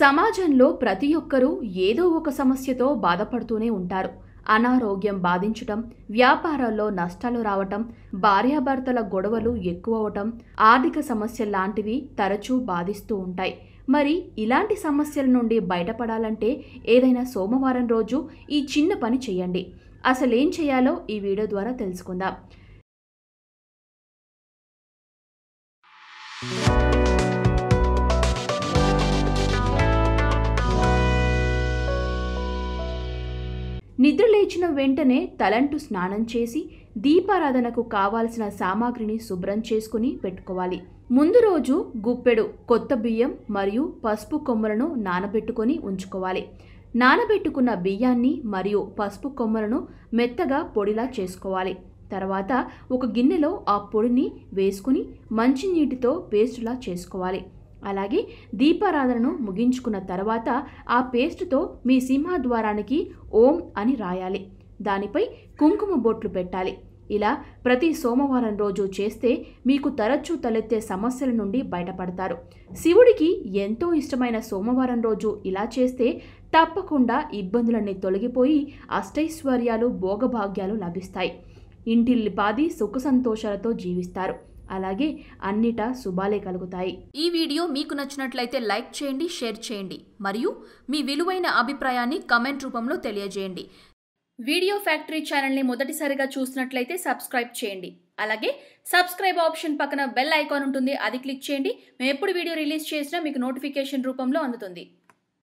సమాజంలో ప్రతి ఒక్కరూ ఏదో ఒక సమస్యతో బాధపడుతూనే ఉంటారు అనారోగ్యం బాధించటం వ్యాపారాల్లో నష్టాలు రావటం భార్యాభర్తల గొడవలు ఎక్కువ ఆర్థిక సమస్యలు లాంటివి తరచూ బాధిస్తూ ఉంటాయి మరి ఇలాంటి సమస్యల నుండి బయటపడాలంటే ఏదైనా సోమవారం రోజు ఈ చిన్న పని చేయండి అసలేం చేయాలో ఈ వీడియో ద్వారా తెలుసుకుందాం నిద్రలేచిన వెంటనే తలంటు స్నానం చేసి దీపారాధనకు కావాల్సిన సామాగ్రిని శుభ్రం చేసుకుని పెట్టుకోవాలి ముందు రోజు గుప్పెడు కొత్త బియ్యం మరియు పసుపు కొమ్మలను నానబెట్టుకొని ఉంచుకోవాలి నానబెట్టుకున్న బియ్యాన్ని మరియు పసుపు కొమ్మలను మెత్తగా పొడిలా చేసుకోవాలి తర్వాత ఒక గిన్నెలో ఆ పొడిని వేసుకుని మంచినీటితో పేస్టులా చేసుకోవాలి అలాగే దీపారాధనను ముగించుకున్న తర్వాత ఆ పేస్ట్తో మీ సింహద్వారానికి ఓం అని రాయాలి దానిపై కుంకుమ బొట్లు పెట్టాలి ఇలా ప్రతి సోమవారం రోజు చేస్తే మీకు తరచూ తలెత్తే సమస్యల నుండి బయటపడతారు శివుడికి ఎంతో ఇష్టమైన సోమవారం రోజు ఇలా చేస్తే తప్పకుండా ఇబ్బందులన్నీ తొలగిపోయి అష్టైశ్వర్యాలు భోగభాగ్యాలు లభిస్తాయి ఇంటిల్లిపాది సుఖ సంతోషాలతో జీవిస్తారు అలాగే అన్నిటా శుభాలే కలుగుతాయి ఈ వీడియో మీకు నచ్చినట్లయితే లైక్ చేయండి షేర్ చేయండి మరియు మీ విలువైన అభిప్రాయాన్ని కమెంట్ రూపంలో తెలియజేయండి వీడియో ఫ్యాక్టరీ ఛానల్ని మొదటిసారిగా చూసినట్లయితే సబ్స్క్రైబ్ చేయండి అలాగే సబ్స్క్రైబ్ ఆప్షన్ పక్కన బెల్ ఐకాన్ ఉంటుంది అది క్లిక్ చేయండి మేము ఎప్పుడు వీడియో రిలీజ్ చేసినా మీకు నోటిఫికేషన్ రూపంలో అందుతుంది